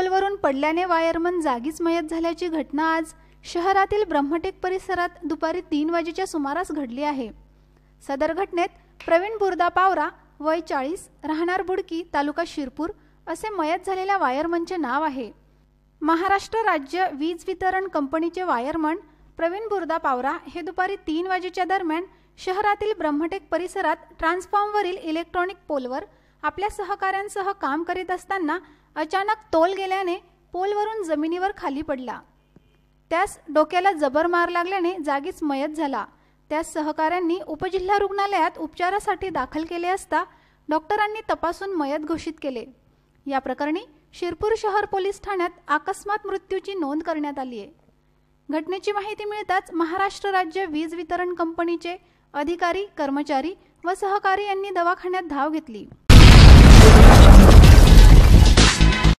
पोलवरून पडल्याने वायरमन जागीच मयत झाल्याची घटना आज शहरातील ब्रह्मटेक परिसरात दुपारी तीन वाजेच्या सुमारास घडली आहे सदर घटनेत प्रवीण बुर्दा पावरा वय चाळीस राहणार बुडकी तालुका शिरपूर असे मयत झालेल्या वायरमनचे नाव आहे महाराष्ट्र राज्य वीज वितरण कंपनीचे वायरमन प्रवीण बुर्दा पावरा हे दुपारी तीन वाजेच्या दरम्यान शहरातील ब्रह्मटेक परिसरात ट्रान्सफॉर्मवरील इलेक्ट्रॉनिक पोलवर आपल्या सहकाऱ्यांसह काम करीत असताना अचानक तोल गेल्याने पोलवरून जमिनीवर खाली पडला त्यास डोक्याला जबर मार लागल्याने जागीच मयत झाला त्यास सहकाऱ्यांनी उपजिल्हा रुग्णालयात उपचारासाठी दाखल केले असता डॉक्टरांनी तपासून मयत घोषित केले या प्रकरणी शिरपूर शहर पोलीस ठाण्यात अकस्मात मृत्यूची नोंद करण्यात आली आहे घटनेची माहिती मिळताच महाराष्ट्र राज्य वीज वितरण कंपनीचे अधिकारी कर्मचारी व सहकारी यांनी दवाखान्यात धाव घेतली